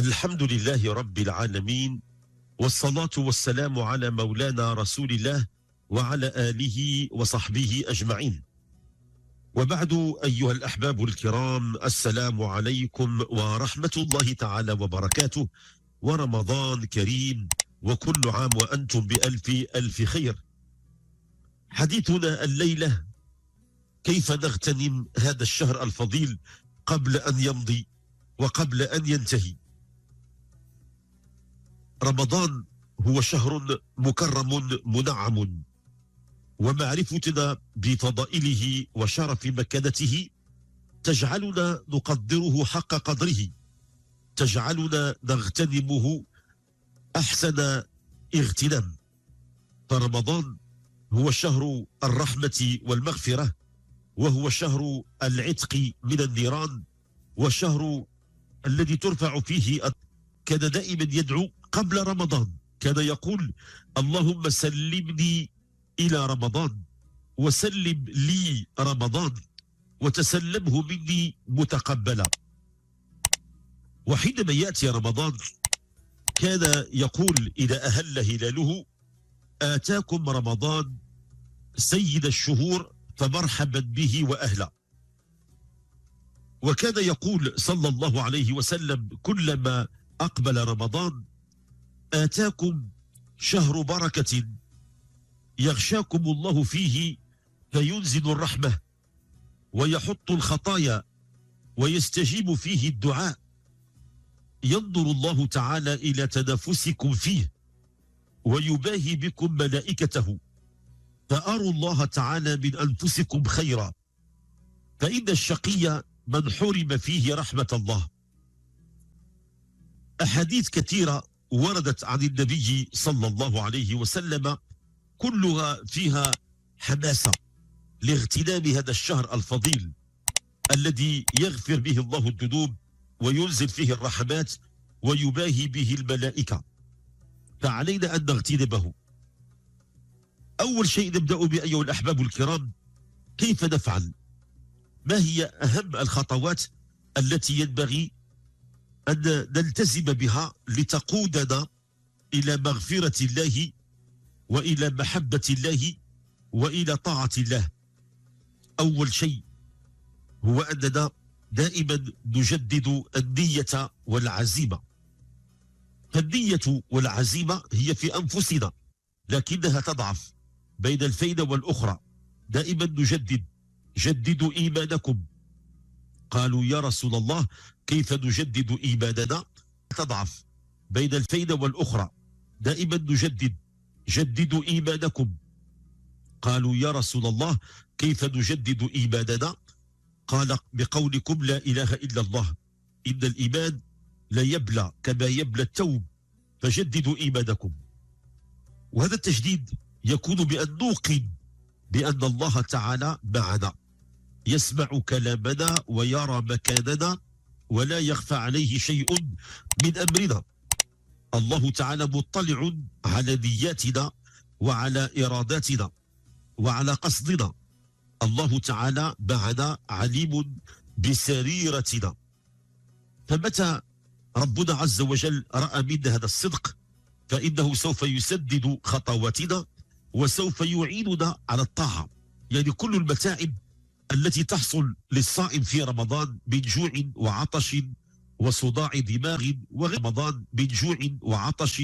الحمد لله رب العالمين والصلاة والسلام على مولانا رسول الله وعلى آله وصحبه أجمعين وبعد أيها الأحباب الكرام السلام عليكم ورحمة الله تعالى وبركاته ورمضان كريم وكل عام وأنتم بألف ألف خير حديثنا الليلة كيف نغتنم هذا الشهر الفضيل قبل أن يمضي وقبل أن ينتهي رمضان هو شهر مكرم منعم ومعرفتنا بفضائله وشرف مكانته تجعلنا نقدره حق قدره تجعلنا نغتنمه احسن اغتنام فرمضان هو شهر الرحمه والمغفره وهو شهر العتق من النيران وشهر الذي ترفع فيه كان دائما يدعو قبل رمضان كان يقول اللهم سلمني إلى رمضان وسلم لي رمضان وتسلمه مني متقبلا وحينما يأتي رمضان كان يقول إذا أهل هلاله آتاكم رمضان سيد الشهور فمرحبا به وأهلا وكان يقول صلى الله عليه وسلم كلما أقبل رمضان آتاكم شهر بركة يغشاكم الله فيه فينزل الرحمة ويحط الخطايا ويستجيب فيه الدعاء ينظر الله تعالى إلى تنافسكم فيه ويباهي بكم ملائكته فأروا الله تعالى من أنفسكم خيرا فإن الشقي من حرم فيه رحمة الله أحاديث كثيرة وردت عن النبي صلى الله عليه وسلم كلها فيها حماسة لاغتنام هذا الشهر الفضيل الذي يغفر به الله الذنوب وينزل فيه الرحمات ويباهي به الملائكة فعلينا أن نغتنمه أول شيء نبدأ به أيها الأحباب الكرام كيف نفعل ما هي أهم الخطوات التي ينبغي أن نلتزم بها لتقودنا إلى مغفرة الله وإلى محبة الله وإلى طاعة الله أول شيء هو أننا دائما نجدد النية والعزيمة فالنية والعزيمة هي في أنفسنا لكنها تضعف بين الفين والأخرى دائما نجدد جددوا إيمانكم قالوا يا رسول الله كيف نجدد إيماننا تضعف بين الفينة والأخرى دائما نجدد جددوا إيمانكم قالوا يا رسول الله كيف نجدد إيماننا قال بقولكم لا إله إلا الله إن الإيمان لا يبلى كما يبلى التوب فجددوا إيمانكم وهذا التجديد يكون بأن نوقن بأن الله تعالى معنا يسمع كلامنا ويرى مكاننا ولا يخفى عليه شيء من أمرنا الله تعالى مطلع على نياتنا وعلى إراداتنا وعلى قصدنا الله تعالى بعد عليم بسريرتنا فمتى ربنا عز وجل رأى منا هذا الصدق فإنه سوف يسدد خطواتنا وسوف يعيننا على الطاعة يعني كل المتاعب التي تحصل للصائم في رمضان من جوع وعطش وصداع دماغ وغير رمضان من جوع وعطش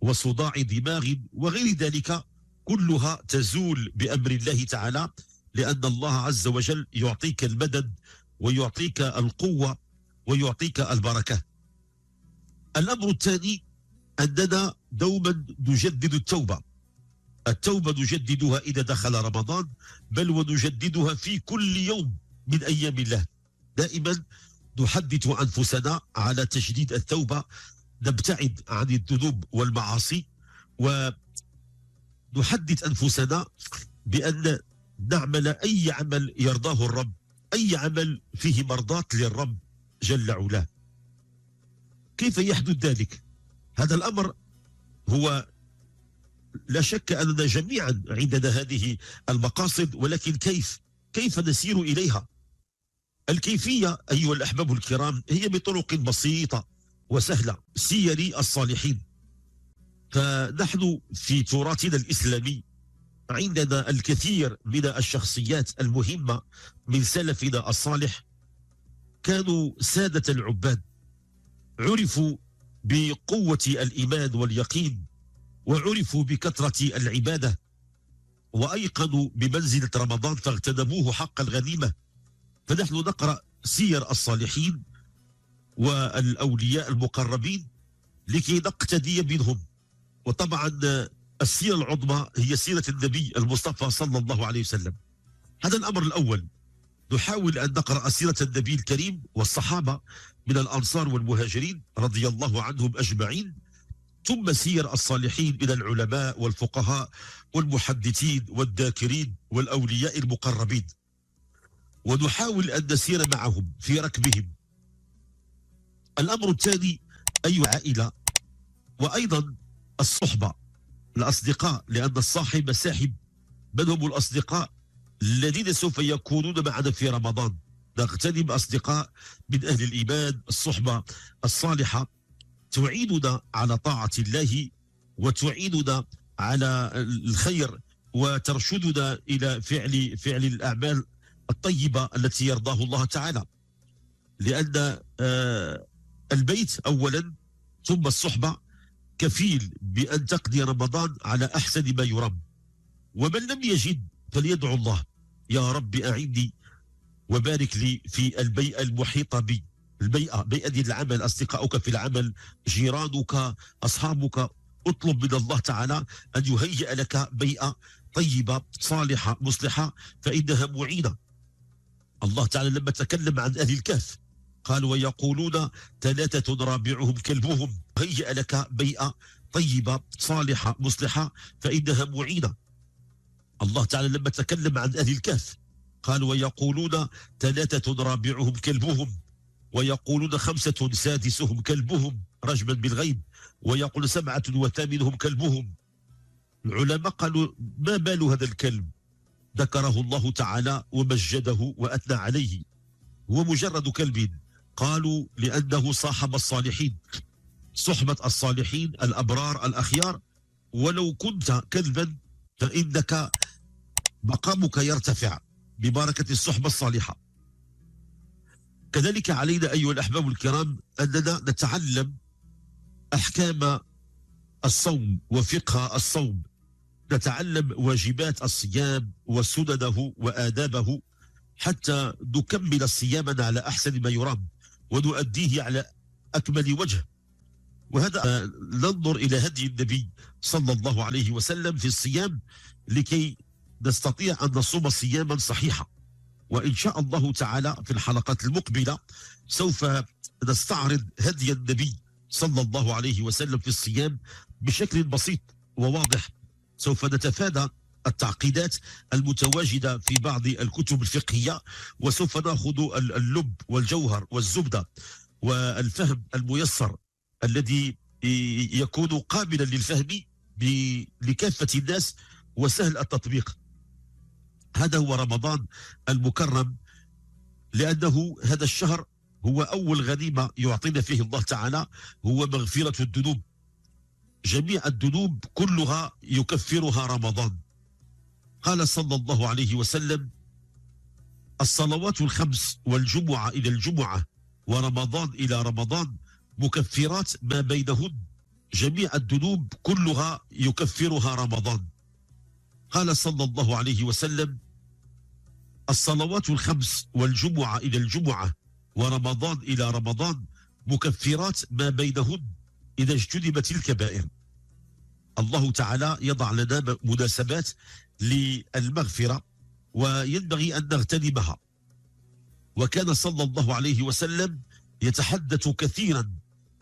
وصداع دماغ وغير ذلك كلها تزول بأمر الله تعالى لأن الله عز وجل يعطيك المدد ويعطيك القوة ويعطيك البركة الأمر الثاني أننا دوما نجدد التوبة التوبة نجددها إذا دخل رمضان بل ونجددها في كل يوم من أيام الله دائما نحدث أنفسنا على تجديد التوبة نبتعد عن الذنوب والمعاصي ونحدث أنفسنا بأن نعمل أي عمل يرضاه الرب أي عمل فيه مرضاة للرب جل علاه كيف يحدث ذلك؟ هذا الأمر هو لا شك أننا جميعا عندنا هذه المقاصد ولكن كيف كيف نسير إليها الكيفية أيها الأحباب الكرام هي بطرق بسيطة وسهلة سير الصالحين فنحن في تراثنا الإسلامي عندنا الكثير من الشخصيات المهمة من سلفنا الصالح كانوا سادة العباد عرفوا بقوة الإيمان واليقين وعرفوا بكثرة العبادة وأيقنوا بمنزلة رمضان فاغتنموه حق الغنيمة فنحن نقرأ سير الصالحين والأولياء المقربين لكي نقتدي منهم وطبعا السيرة العظمى هي سيرة النبي المصطفى صلى الله عليه وسلم هذا الأمر الأول نحاول أن نقرأ سيرة النبي الكريم والصحابة من الأنصار والمهاجرين رضي الله عنهم أجمعين ثم مسير الصالحين إلى العلماء والفقهاء والمحدثين والذاكرين والأولياء المقربين ونحاول أن نسير معهم في ركبهم الأمر الثاني اي عائله وأيضا الصحبة الأصدقاء لأن الصاحب ساحب من هم الأصدقاء الذين سوف يكونون معنا في رمضان نغتنم أصدقاء من أهل الإيمان الصحبة الصالحة تعيننا على طاعة الله وتعيننا على الخير وترشدنا إلى فعل فعل الأعمال الطيبة التي يرضاه الله تعالى لأن آه، البيت أولا ثم الصحبة كفيل بأن تقضي رمضان على أحسن ما يرام ومن لم يجد فليدعو الله يا رب أعيني وبارك لي في البيئة المحيطة بي البيئة بيئة العمل اصدقائك في العمل جيرانك أصحابك اطلب من الله تعالى أن يهيئ لك بيئة طيبة صالحة مصلحة فإنها معينة الله تعالى لما تكلم عن أهل الكهف قال ويقولون ثلاثة رابعهم كلبهم هيئ لك بيئة طيبة صالحة مصلحة فإنها معينة الله تعالى لما تكلم عن أهل الكهف قال ويقولون ثلاثة رابعهم كلبهم ويقولون خمسة سادسهم كلبهم رجما بالغيب ويقول سبعة وثامنهم كلبهم العلماء قالوا ما بال هذا الكلب ذكره الله تعالى ومجده وأثنى عليه هو مجرد كلب قالوا لأنه صاحب الصالحين صحبة الصالحين الأبرار الأخيار ولو كنت كذبا فإنك مقامك يرتفع ببركة الصحبة الصالحة كذلك علينا أيها الأحباب الكرام أننا نتعلم أحكام الصوم وفقه الصوم نتعلم واجبات الصيام وسننه وآدابه حتى نكمل صيامنا على أحسن ما يرام ونؤديه على أكمل وجه وهذا ننظر إلى هدي النبي صلى الله عليه وسلم في الصيام لكي نستطيع أن نصوم صياما صحيحا وإن شاء الله تعالى في الحلقات المقبلة سوف نستعرض هدي النبي صلى الله عليه وسلم في الصيام بشكل بسيط وواضح سوف نتفادى التعقيدات المتواجدة في بعض الكتب الفقهية وسوف نأخذ اللب والجوهر والزبدة والفهم الميسر الذي يكون قابلا للفهم لكافة الناس وسهل التطبيق هذا هو رمضان المكرم لأنه هذا الشهر هو أول غنيمة يعطينا فيه الله تعالى هو مغفرة الذنوب جميع الذنوب كلها يكفرها رمضان قال صلى الله عليه وسلم الصلوات الخمس والجمعة إلى الجمعة ورمضان إلى رمضان مكفرات ما بينهن جميع الذنوب كلها يكفرها رمضان قال صلى الله عليه وسلم الصلوات الخمس والجمعة إلى الجمعة ورمضان إلى رمضان مكفرات ما بينهن إذا اجتنبت الكبائر الله تعالى يضع لنا مناسبات للمغفرة وينبغي أن نغتنمها وكان صلى الله عليه وسلم يتحدث كثيرا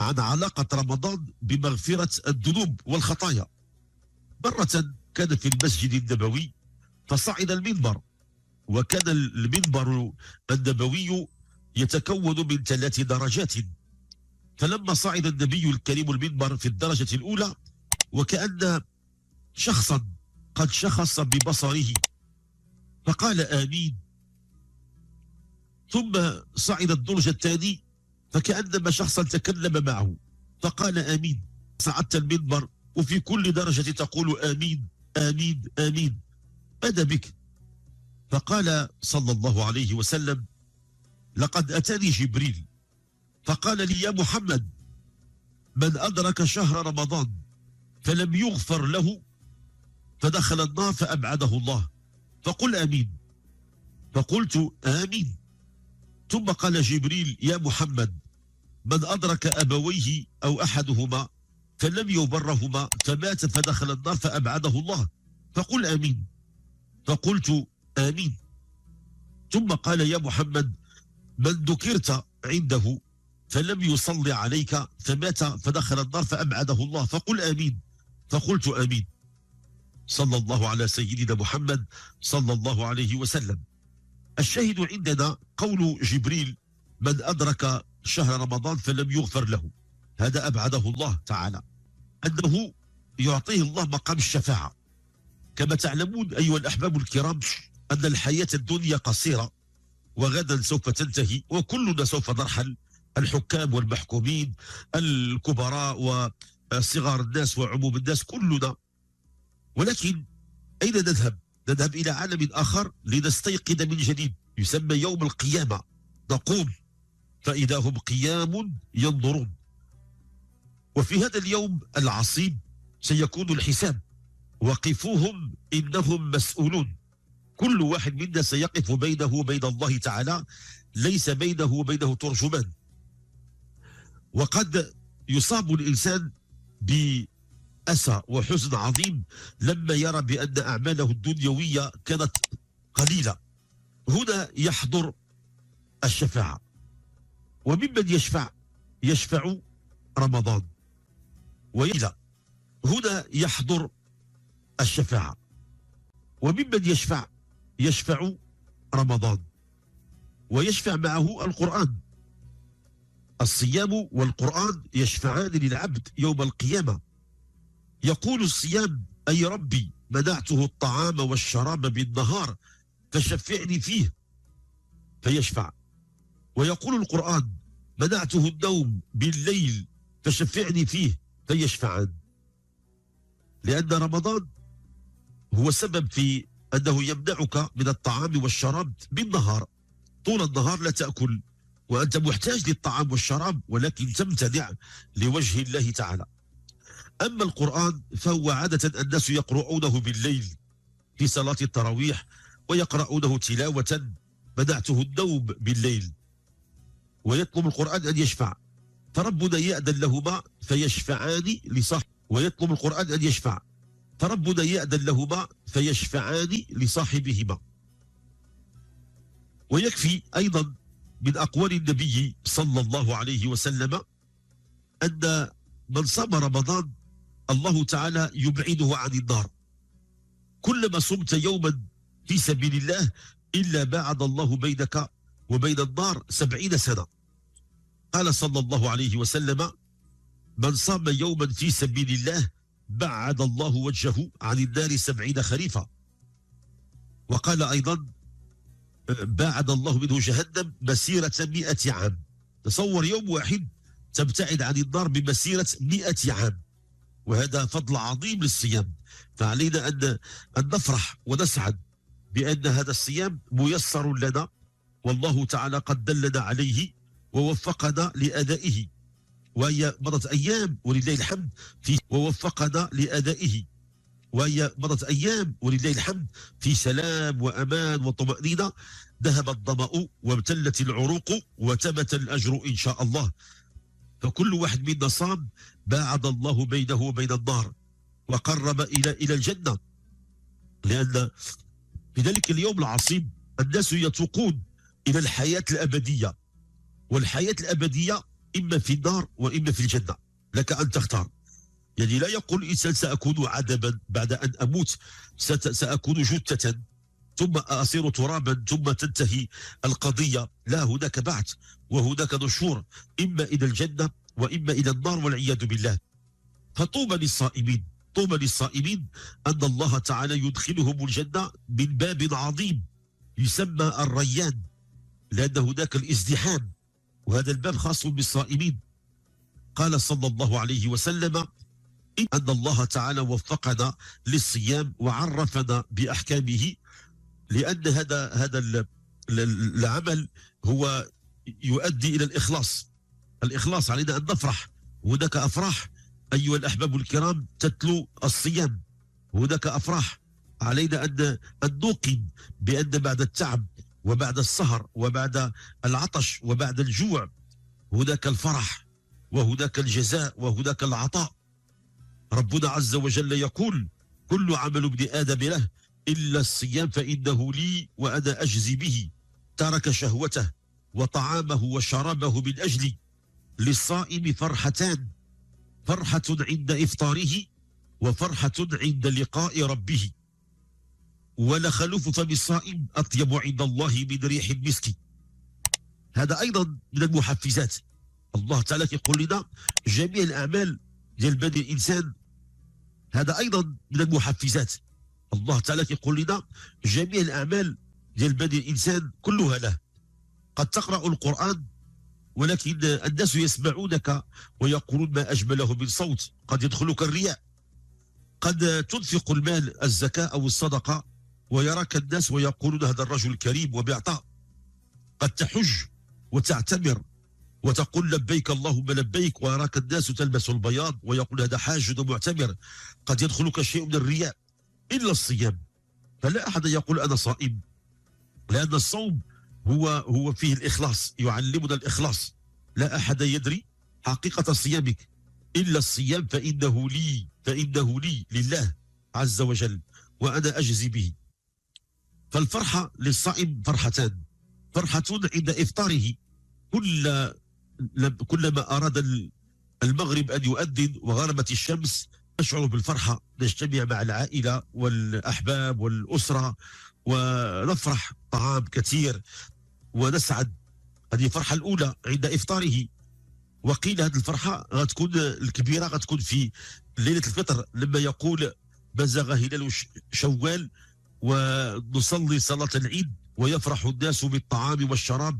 عن علاقة رمضان بمغفرة الذنوب والخطايا مرة كان في المسجد النبوي فصعد المنبر وكان المنبر النبوي يتكون من ثلاث درجات فلما صعد النبي الكريم المنبر في الدرجة الأولى وكأن شخصا قد شخص ببصره فقال آمين ثم صعد الدرج الثاني فكأنما شخصا تكلم معه فقال آمين صعدت المنبر وفي كل درجة تقول آمين آمين آمين ماذا بك فقال صلى الله عليه وسلم لقد أتاني جبريل فقال لي يا محمد من أدرك شهر رمضان فلم يغفر له فدخل النار فأبعده الله فقل آمين فقلت آمين ثم قال جبريل يا محمد من أدرك أبويه أو أحدهما فلم يبرهما فمات فدخل النار فأبعده الله فقل آمين فقلت آمين ثم قال يا محمد من ذكرت عنده فلم يصلي عليك فمات فدخل النار فأبعده الله فقل آمين فقلت آمين صلى الله على سيدنا محمد صلى الله عليه وسلم الشاهد عندنا قول جبريل من أدرك شهر رمضان فلم يغفر له هذا أبعده الله تعالى أنه يعطيه الله مقام الشفاعة كما تعلمون أيها الأحباب الكرام أن الحياة الدنيا قصيرة وغدا سوف تنتهي وكلنا سوف نرحل الحكام والمحكومين الكبراء وصغار الناس وعموم الناس كلنا ولكن أين نذهب؟ نذهب إلى عالم آخر لنستيقظ من جديد يسمى يوم القيامة نقوم فإذا هم قيام ينظرون وفي هذا اليوم العصيب سيكون الحساب وقفوهم إنهم مسؤولون كل واحد منا سيقف بينه وبين الله تعالى ليس بينه وبينه ترجمان وقد يصاب الإنسان بأسى وحزن عظيم لما يرى بأن أعماله الدنيوية كانت قليلة هنا يحضر الشفاعة وممن يشفع يشفع رمضان ويلا هنا يحضر الشفاعة وممن يشفع يشفع رمضان ويشفع معه القرآن الصيام والقرآن يشفعان للعبد يوم القيامة يقول الصيام أي ربي منعته الطعام والشراب بالنهار فشفعني فيه فيشفع ويقول القرآن منعته النوم بالليل فشفعني فيه فيشفعان لأن رمضان هو سبب في أنه يمنعك من الطعام والشراب بالنهار طول النهار لا تأكل وأنت محتاج للطعام والشراب ولكن تمتنع لوجه الله تعالى أما القرآن فهو عادة الناس يقرؤونه بالليل في صلاة التراويح ويقرؤونه تلاوة منعته النوم بالليل ويطلب القرآن أن يشفع تربدا يأذن لهما فيشفعان لصاحب ويطلب القرآن أن يشفع تربدا يأذن لهما فيشفعان لصاحبهما ويكفي أيضا من أقوال النبي صلى الله عليه وسلم أن من صام رمضان الله تعالى يبعده عن النار كلما صمت يوما في سبيل الله إلا باعد الله بينك وبين النار سبعين سنة قال صلى الله عليه وسلم من صام يوما في سبيل الله بعد الله وجهه عن النار سبعين خريفا وقال أيضا باعد الله منه جهنم مسيرة مئة عام تصور يوم واحد تبتعد عن النار بمسيرة مئة عام وهذا فضل عظيم للصيام فعلينا أن, أن نفرح ونسعد بأن هذا الصيام ميسر لنا والله تعالى قد دلنا عليه ووفقنا لأدائه وهي مرت أيام ولله الحمد في ووفقنا لأدائه وهي مرت أيام ولله الحمد في سلام وأمان وطمأنينة ذهب الظمأ وابتلت العروق وتبت الأجر إن شاء الله فكل واحد منا صام باعد الله بينه وبين النار وقرب إلى إلى الجنة لأن في ذلك اليوم العصيب الناس يتوقون إلى الحياة الأبدية والحياة الأبدية إما في النار وإما في الجنة لك أن تختار يعني لا يقول الإنسان سأكون عدما بعد أن أموت سأكون جثة ثم أصير ترابا ثم تنتهي القضية لا هناك بعث وهناك نشور إما إلى الجنة وإما إلى النار والعياذ بالله فطوبى للصائمين طوبى للصائمين أن الله تعالى يدخلهم الجنة من باب عظيم يسمى الريان لأن هناك الازدحام وهذا الباب خاص بالصائمين قال صلى الله عليه وسلم أن الله تعالى وفقنا للصيام وعرفنا بأحكامه لأن هذا هذا العمل هو يؤدي إلى الإخلاص الإخلاص علينا أن نفرح هناك أفراح أيها الأحباب الكرام تتلو الصيام هناك أفراح علينا أن أن نوقن بأن بعد التعب وبعد السهر وبعد العطش وبعد الجوع هداك الفرح وهداك الجزاء وهداك العطاء ربنا عز وجل يقول كل عمل ابن آدم له إلا الصيام فإنه لي وأنا أجزي به ترك شهوته وطعامه وشرابه من أجلي للصائم فرحتان فرحة عند إفطاره وفرحة عند لقاء ربه ولخلوف فم الصائم أطيب عند الله من ريح المسك هذا أيضا من المحفزات الله تعالى يقول لنا جميع الأعمال ديال بني الإنسان هذا أيضا من المحفزات الله تعالى يقول لنا جميع الأعمال ديال بني الإنسان كلها له قد تقرأ القرآن ولكن الناس يسمعونك ويقولون ما أجمله من صوت قد يدخلك الرياء قد تنفق المال الزكاة أو الصدقة ويراك الناس ويقولون هذا الرجل كريم وبعطاء قد تحج وتعتمر وتقول لبيك اللهم لبيك ويراك الناس تلبس البياض ويقول هذا حاج ومعتمر قد يدخلك شيء من الرياء إلا الصيام فلا أحد يقول أنا صائم لأن الصوم هو هو فيه الإخلاص يعلمنا الإخلاص لا أحد يدري حقيقة صيامك إلا الصيام فإنه لي فإنه لي لله عز وجل وأنا أجزي به فالفرحة للصائم فرحتان فرحة عند إفطاره كل كلما أراد المغرب أن يؤذن وغربت الشمس نشعر بالفرحة نجتمع مع العائلة والأحباب والأسرة ونفرح طعام كثير ونسعد هذه الفرحة الأولى عند إفطاره وقيل هذه الفرحة غتكون الكبيرة غتكون في ليلة الفطر لما يقول بزغ هلال شوال ونصلي صلاة العيد ويفرح الناس بالطعام والشراب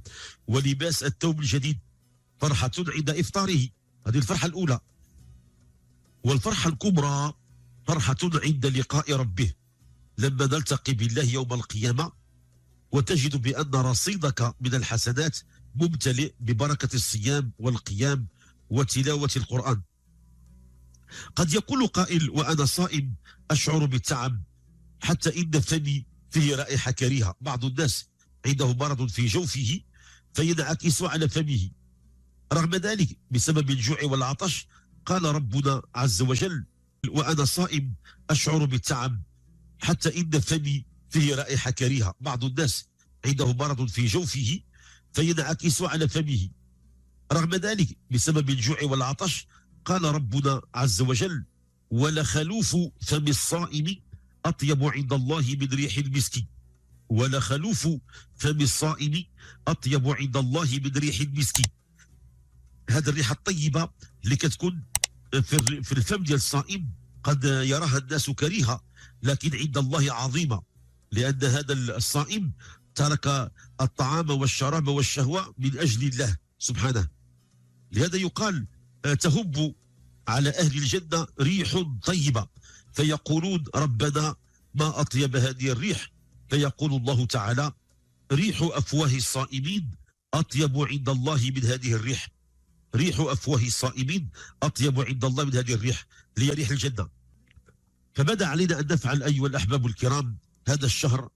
ولباس الثوب الجديد فرحة عند إفطاره هذه الفرحة الأولى والفرحة الكبرى فرحة عند لقاء ربه لما نلتقي بالله يوم القيامة وتجد بأن رصيدك من الحسنات ممتلئ ببركة الصيام والقيام وتلاوة القرآن قد يقول قائل وأنا صائم أشعر بالتعب حتى إن الثدي فيه رائحة كريهة بعض الناس عنده مرض في جوفه فينعكس على فمه رغم ذلك بسبب الجوع والعطش قال ربنا عز وجل وأنا صائم أشعر بالتعب حتى إن فمي فيه رائحة كريهة بعض الناس عنده مرض في جوفه فينعكس على فمه رغم ذلك بسبب الجوع والعطش قال ربنا عز وجل ولخلوف فم الصائم أطيب عند الله من ريح المسك ولخلوف فم الصائم أطيب عند الله من ريح المسك هذا الريحة الطيبة اللي كتكون في الفم ديال الصائم قد يراها الناس كريهة لكن عند الله عظيمة لأن هذا الصائم ترك الطعام والشراب والشهوة من أجل الله سبحانه لهذا يقال آه، تهب على أهل الجنة ريح طيبة فيقولون ربنا ما أطيب هذه الريح فيقول الله تعالى ريح أفواه الصائمين أطيب عند الله من هذه الريح ريح أفواه الصائمين أطيب عند الله من هذه الريح هي ريح الجنة فبدا علينا أن نفعل أيها الأحباب الكرام هذا الشهر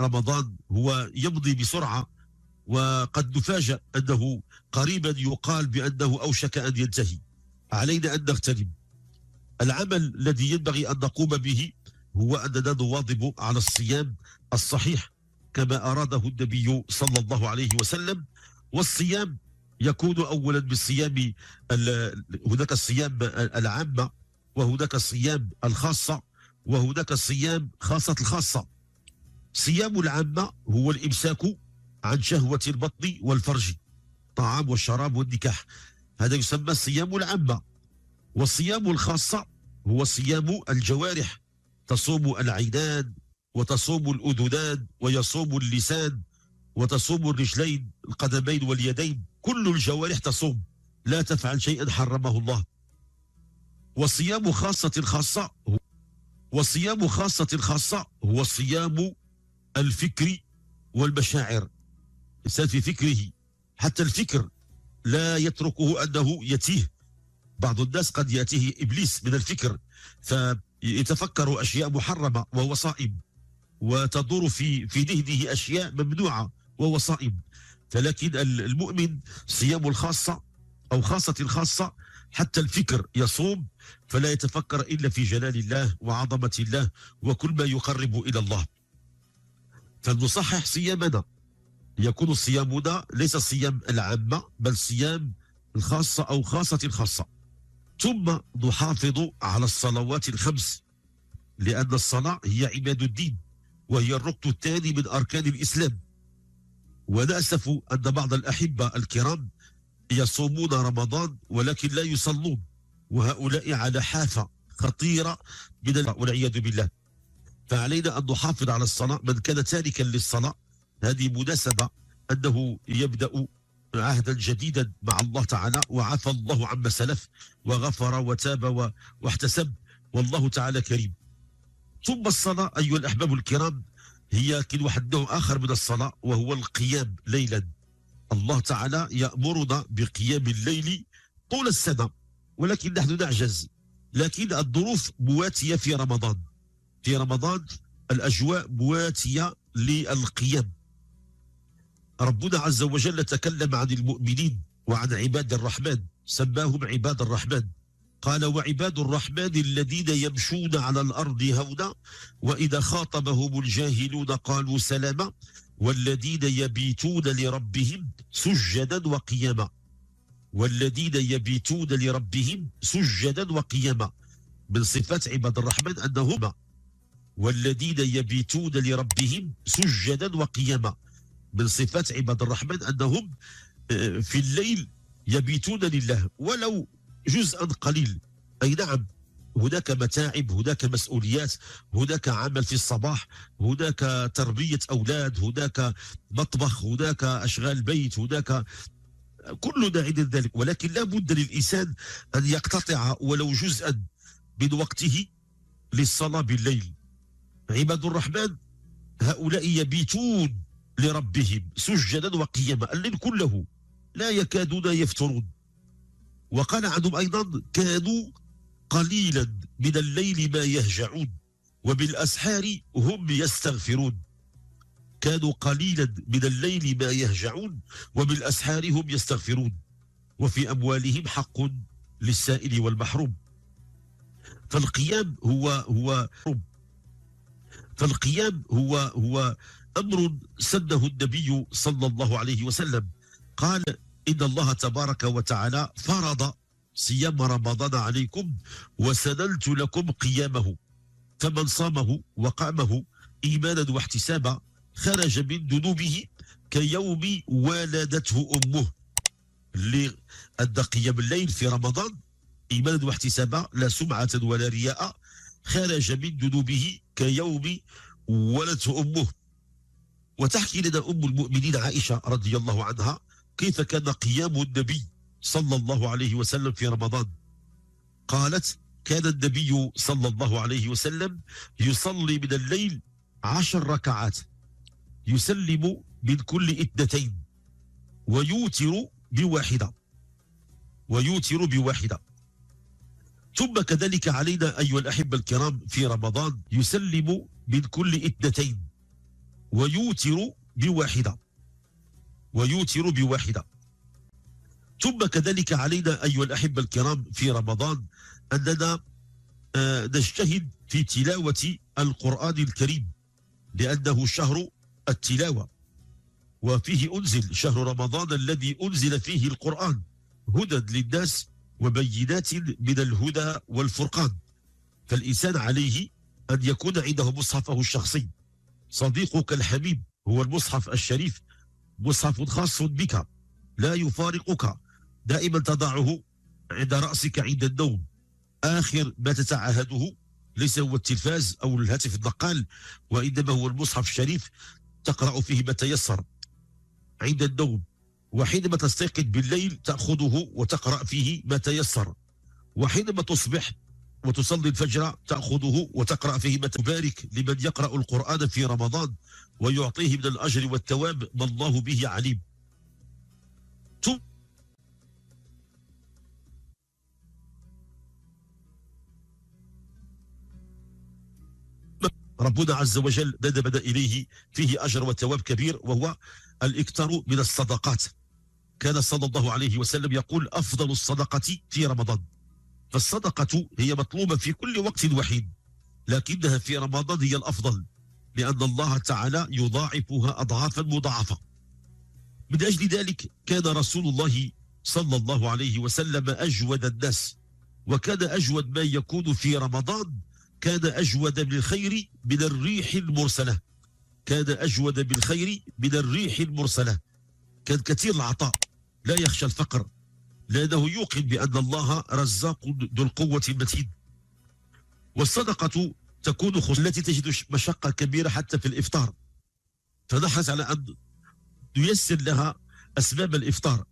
رمضان هو يمضي بسرعة وقد نفاجأ أنه قريبا يقال بأنه أوشك أن ينتهي علينا أن نغتنم العمل الذي ينبغي أن نقوم به هو أننا نواظب على الصيام الصحيح كما أراده النبي صلى الله عليه وسلم والصيام يكون أولا بالصيام هناك الصيام العامة وهناك الصيام الخاصة وهناك الصيام خاصة الخاصة صيام العامة هو الإمساك عن شهوة البطن والفرج طعام والشراب والنكاح هذا يسمى الصيام العامة والصيام الخاصة هو صيام الجوارح تصوم العينان وتصوم الأذنان ويصوم اللسان وتصوم الرجلين القدمين واليدين كل الجوارح تصوم لا تفعل شيئا حرمه الله وصيام خاصة خاصة وصيام خاصة خاصة هو صيام الفكر والمشاعر الإنسان في فكره حتى الفكر لا يتركه أنه يتيه بعض الناس قد يأتيه إبليس من الفكر فيتفكر أشياء محرمة وهو صائم وتدور في في ذهنه أشياء ممنوعة وهو صائم فلكن المؤمن صيام الخاصة أو خاصة الخاصة حتى الفكر يصوم فلا يتفكر إلا في جلال الله وعظمة الله وكل ما يقرب إلى الله فلنصحح صيامنا يكون صيامنا ليس صيام العامة بل صيام الخاصة أو خاصة الخاصة ثم نحافظ على الصلوات الخمس لأن الصلاة هي عباد الدين وهي الركن الثاني من أركان الإسلام ونأسف أن بعض الأحبة الكرام يصومون رمضان ولكن لا يصلون وهؤلاء على حافة خطيرة من والعياذ بالله فعلينا أن نحافظ على الصلاة من كان تاركا للصلاة هذه مناسبة أنه يبدأ عهدا جديدا مع الله تعالى وعفى الله عما سلف وغفر وتاب واحتسب والله تعالى كريم ثم الصلاة أيها الأحباب الكرام هي كل واحد نوع آخر من الصلاة وهو القيام ليلا الله تعالى يأمرنا بقيام الليل طول السنة ولكن نحن نعجز لكن الظروف مواتية في رمضان في رمضان الأجواء مواتية للقيام ربنا عز وجل تكلم عن المؤمنين وعن عباد الرحمن سماهم عباد الرحمن قال وعباد الرحمن الذين يمشون على الأرض هونا وإذا خاطبهم الجاهلون قالوا سلاما والذين يبيتون لربهم سجدا وقياما والذين يبيتون لربهم سجدا وقياما من صفات عباد الرحمن أنهما والذين يبيتون لربهم سجدا وقياما من صفات عباد الرحمن أنهم آه، في الليل يبيتون لله ولو جزءا قليل أي نعم هناك متاعب هناك مسؤوليات هناك عمل في الصباح هناك تربية أولاد هناك مطبخ هناك أشغال بيت هناك كل داعي ذلك ولكن لا بد للإنسان أن يقتطع ولو جزءا من وقته للصلاة بالليل عباد الرحمن هؤلاء يبيتون لربهم سجدا وقياما الليل كله لا يكادون يفترون وقال عنهم أيضا كانوا قليلا من الليل ما يهجعون وبالأسحار هم يستغفرون كانوا قليلا من الليل ما يهجعون وبالأسحار هم يستغفرون وفي أموالهم حق للسائل والمحروم فالقيام هو هو فالقيام هو هو أمر سنه النبي صلى الله عليه وسلم قال إن الله تبارك وتعالى فرض صيام رمضان عليكم وسنلت لكم قيامه فمن صامه وقامه إيمانا واحتسابا خرج من ذنوبه كيوم ولدته أمه اللي أدى قيام الليل في رمضان إيمانا واحتسابا لا سمعة ولا رياء خرج من ذنوبه كيوم ولدته أمه وتحكي لنا أم المؤمنين عائشة رضي الله عنها كيف كان قيام النبي صلى الله عليه وسلم في رمضان قالت كان النبي صلى الله عليه وسلم يصلي من الليل عشر ركعات يسلم من كل اثنتين ويوتر بواحدة ويوتر بواحدة ثم كذلك علينا أيها الأحبة الكرام في رمضان يسلم من كل اثنتين ويوتر بواحدة ويوتر بواحدة ثم كذلك علينا أيها الأحبة الكرام في رمضان أننا آه، نجتهد في تلاوة القرآن الكريم لأنه شهر التلاوة وفيه أنزل شهر رمضان الذي أنزل فيه القرآن هدى للناس وبينات من الهدى والفرقان فالإنسان عليه أن يكون عنده مصحفه الشخصي صديقك الحبيب هو المصحف الشريف مصحف خاص بك لا يفارقك دائما تضعه عند رأسك عند النوم آخر ما تتعهده ليس هو التلفاز أو الهاتف النقال وإنما هو المصحف الشريف تقرأ فيه ما تيسر عند النوم وحينما تستيقظ بالليل تأخذه وتقرأ فيه ما تيسر وحينما تصبح وتصلي الفجر تأخذه وتقرأ فيه ما تبارك لمن يقرأ القرآن في رمضان ويعطيه من الأجر والتواب ما الله به عليم ثم ربنا عز وجل ندبنا إليه فيه أجر وتواب كبير وهو الإكثار من الصدقات كان صلى الله عليه وسلم يقول أفضل الصدقة في رمضان فالصدقة هي مطلوبة في كل وقت وحيد لكنها في رمضان هي الأفضل لأن الله تعالى يضاعفها أضعافا مضاعفة من أجل ذلك كان رسول الله صلى الله عليه وسلم أجود الناس وكان أجود ما يكون في رمضان كان أجود بالخير من الريح المرسلة كان أجود بالخير من الريح المرسلة كان كثير العطاء لا يخشى الفقر لأنه يوقن بأن الله رزاق ذو القوة المتين والصدقة تكون التي تجد مشقة كبيرة حتى في الإفطار فنحرص على أن نيسر لها أسباب الإفطار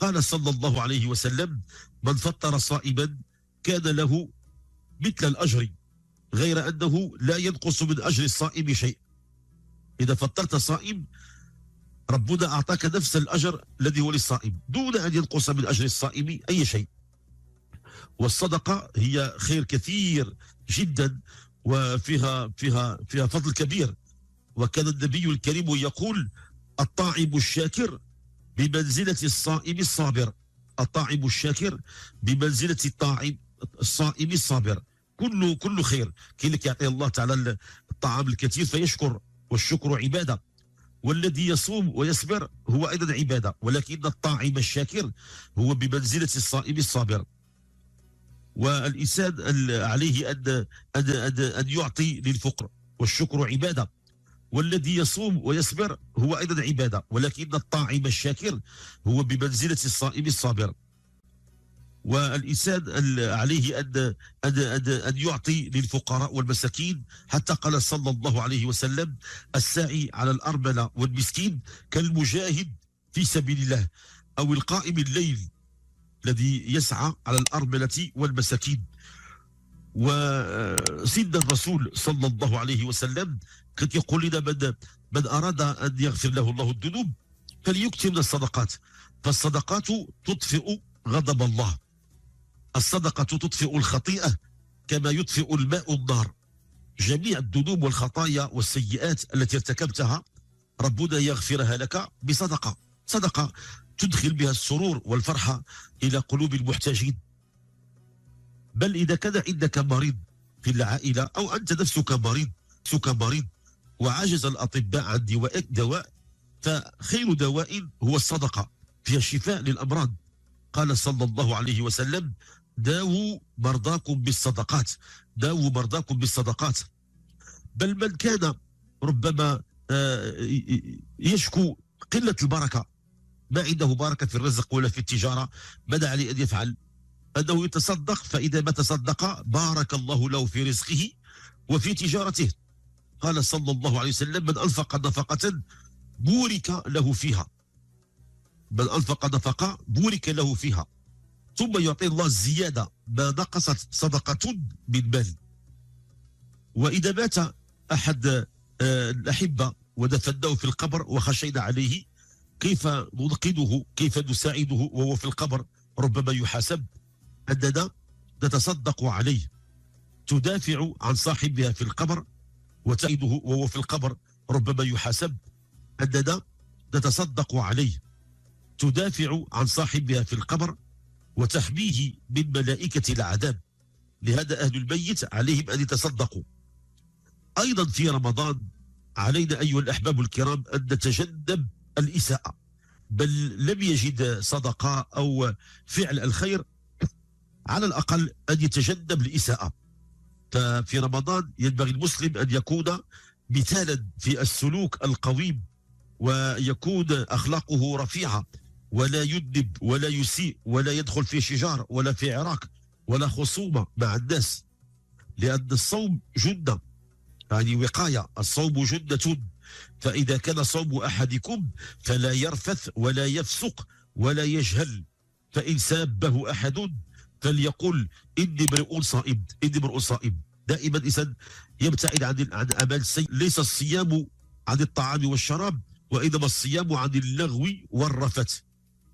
قال صلى الله عليه وسلم من فطر صائما كان له مثل الأجر غير أنه لا ينقص من أجر الصائم شيء إذا فطرت صائم ربنا أعطاك نفس الأجر الذي هو للصائم دون أن ينقص من أجر الصائم أي شيء والصدقة هي خير كثير جدا وفيها فيها فيها فضل كبير وكان النبي الكريم يقول الطاعم الشاكر بمنزلة الصائم الصابر الطاعم الشاكر بمنزلة الطاعم الصائم الصابر كله كله خير كي لك يعطي الله تعالى الطعام الكثير فيشكر والشكر عباده والذي يصوم ويصبر هو أيضا عبادة ولكن الطاعم الشاكر هو بمنزلة الصائم الصابر والإنسان عليه أن, أن, أن, أن يعطي للفقر والشكر عبادة والذي يصوم ويصبر هو أيضا عبادة ولكن الطاعم الشاكر هو بمنزلة الصائم الصابر والإساد عليه أن, أن, أن, أن يعطي للفقراء والمساكين حتى قال صلى الله عليه وسلم الساعي على الأرملة والمسكين كالمجاهد في سبيل الله أو القائم الليل الذي يسعى على الأرملة والمساكين وسيدنا الرسول صلى الله عليه وسلم كان يقول لنا من, من أراد أن يغفر له الله الذنوب فليكتم الصدقات فالصدقات تطفئ غضب الله الصدقة تطفئ الخطيئة كما يطفئ الماء النار جميع الذنوب والخطايا والسيئات التي ارتكبتها ربنا يغفرها لك بصدقة صدقة تدخل بها السرور والفرحة إلى قلوب المحتاجين بل إذا كان عندك مريض في العائلة أو أنت نفسك مريض نفسك مريض وعجز الأطباء عن دواء فخير دواء هو الصدقة فيها شفاء للأمراض قال صلى الله عليه وسلم داووا مرضاكم بالصدقات داووا مرضاكم بالصدقات بل من كان ربما آه، يشكو قلة البركة ما عنده بركة في الرزق ولا في التجارة ماذا عليه أن يفعل أنه يتصدق فإذا ما تصدق بارك الله له في رزقه وفي تجارته قال صلى الله عليه وسلم من أنفق نفقة بورك له فيها من أنفق نفقة بورك له فيها ثم يعطي الله الزيادة ما نقصت صدقة من مال وإذا مات أحد آه، الأحبة ودفناه في القبر وخشينا عليه كيف ننقذه كيف نساعده وهو في القبر ربما يحاسب أننا نتصدق عليه تدافع عن صاحبها في القبر وتعيده وهو في القبر ربما يحاسب أننا نتصدق عليه تدافع عن صاحبها في القبر وتحميه من ملائكة العذاب لهذا أهل البيت عليهم أن يتصدقوا أيضا في رمضان علينا أيها الأحباب الكرام أن نتجنب الإساءة بل لم يجد صدقة أو فعل الخير على الأقل أن يتجنب الإساءة ففي رمضان ينبغي المسلم أن يكون مثالا في السلوك القويم ويكون أخلاقه رفيعة ولا يذنب ولا يسيء ولا يدخل في شجار ولا في عراك ولا خصومة مع الناس لأن الصوم جنة يعني وقاية الصوم جنة فإذا كان صوم أحدكم فلا يرفث ولا يفسق ولا يجهل فإن سابه أحد فليقل إني امرؤ صائم إني امرؤ صائم دائما الإنسان يبتعد عن عن أمال السيء ليس الصيام عن الطعام والشراب وإنما الصيام عن اللغو والرفث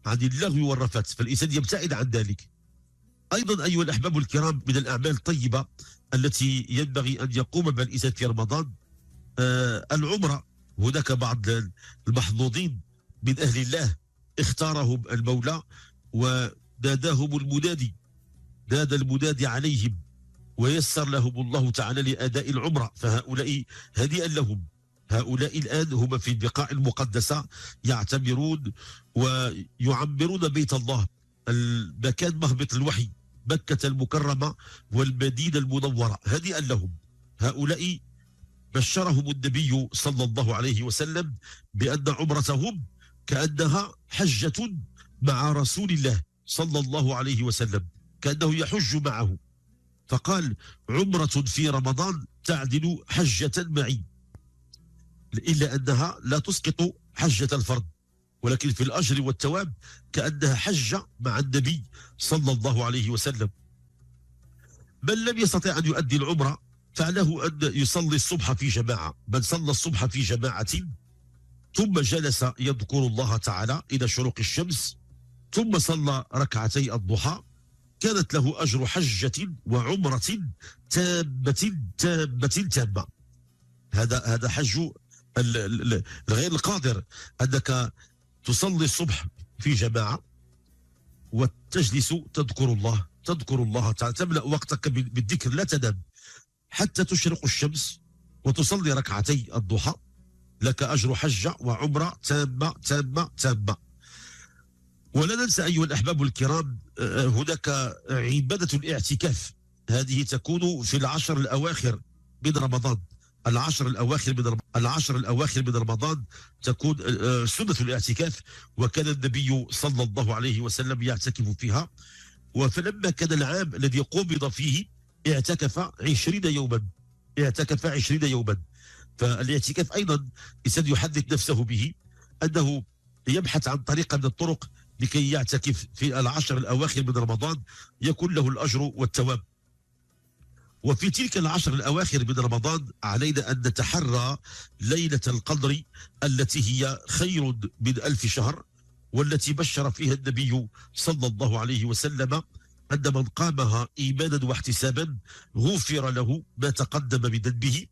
عن اللغو والرفث فالإنسان يبتعد عن ذلك أيضا أيها الأحباب الكرام من الأعمال الطيبة التي ينبغي أن يقوم بها الإنسان في رمضان آه العمرة هناك بعض المحظوظين من أهل الله اختارهم المولى وناداهم المنادي نادى المنادي عليهم ويسر لهم الله تعالى لأداء العمرة فهؤلاء هنيئا لهم هؤلاء الآن هم في البقاع المقدسة يعتمرون ويعمرون بيت الله المكان مهبط الوحي مكة المكرمة والمدينة المنورة هنيئا لهم هؤلاء بشرهم النبي صلى الله عليه وسلم بأن عمرتهم كأنها حجة مع رسول الله صلى الله عليه وسلم كأنه يحج معه فقال عمرة في رمضان تعدل حجة معي إلا أنها لا تسقط حجة الفرد ولكن في الأجر والتواب كأنها حجة مع النبي صلى الله عليه وسلم من لم يستطع أن يؤدي العمرة فله أن يصلي الصبح في جماعة من صلى الصبح في جماعة ثم جلس يذكر الله تعالى إلى شروق الشمس ثم صلى ركعتي الضحى كانت له أجر حجة وعمرة تامة تامة تامة هذا هذا حج الغير القادر انك تصلي الصبح في جماعه وتجلس تذكر الله تذكر الله تعالى تملا وقتك بالذكر لا تنام حتى تشرق الشمس وتصلي ركعتي الضحى لك اجر حجه وعمره تامه تامه تامه ولا ننسى ايها الاحباب الكرام آه، هناك عباده الاعتكاف هذه تكون في العشر الاواخر من رمضان العشر الأواخر من العشر الأواخر من رمضان تكون آه، آه، سنة الاعتكاف وكان النبي صلى الله عليه وسلم يعتكف فيها فلما كان العام الذي قبض فيه اعتكف عشرين يوما اعتكف عشرين يوما فالاعتكاف أيضا الإنسان يحدث نفسه به أنه يبحث عن طريقة من الطرق لكي يعتكف في العشر الأواخر من رمضان يكون له الأجر والتواب وفي تلك العشر الأواخر من رمضان علينا أن نتحرى ليلة القدر التي هي خير من ألف شهر والتي بشر فيها النبي صلى الله عليه وسلم أن من قامها إيمانا واحتسابا غفر له ما تقدم من ذنبه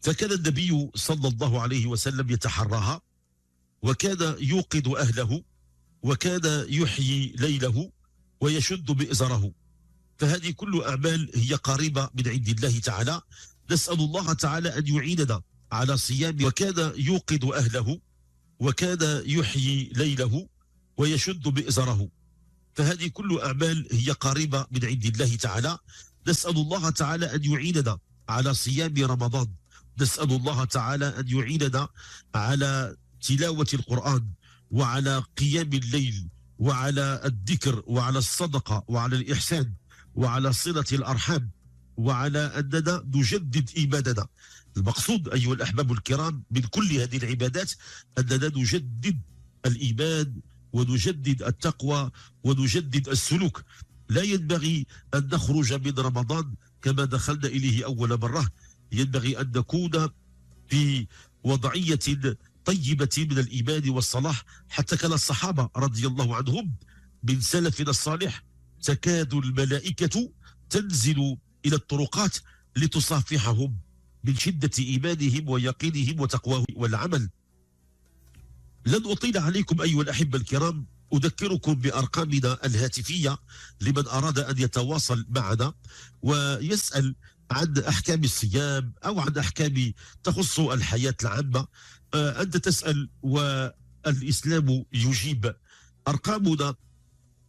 فكان النبي صلى الله عليه وسلم يتحراها وكان يوقد أهله وكان يحيي ليله ويشد بإزره فهذه كل أعمال هي قريبة من عند الله تعالى نسأل الله تعالى أن يعيننا على صيام وكان يوقد أهله وكان يحيي ليله ويشد بئزره فهذه كل أعمال هي قريبة من عند الله تعالى نسأل الله تعالى أن يعيننا على صيام رمضان نسأل الله تعالى أن يعيننا على تلاوة القرآن وعلى قيام الليل وعلى الذكر وعلى الصدقة وعلى الإحسان وعلى صلة الأرحام وعلى أننا نجدد إيماننا المقصود أيها الأحباب الكرام من كل هذه العبادات أننا نجدد الإيمان ونجدد التقوى ونجدد السلوك لا ينبغي أن نخرج من رمضان كما دخلنا إليه أول مرة ينبغي أن نكون في وضعية طيبة من الإيمان والصلاح حتى كان الصحابة رضي الله عنهم من سلفنا الصالح تكاد الملائكة تنزل إلى الطرقات لتصافحهم من شدة إيمانهم ويقينهم وتقواهم والعمل لن أطيل عليكم أيها الأحبة الكرام أذكركم بأرقامنا الهاتفية لمن أراد أن يتواصل معنا ويسأل عن أحكام الصيام أو عن أحكام تخص الحياة العامة آه، أنت تسأل والإسلام يجيب أرقامنا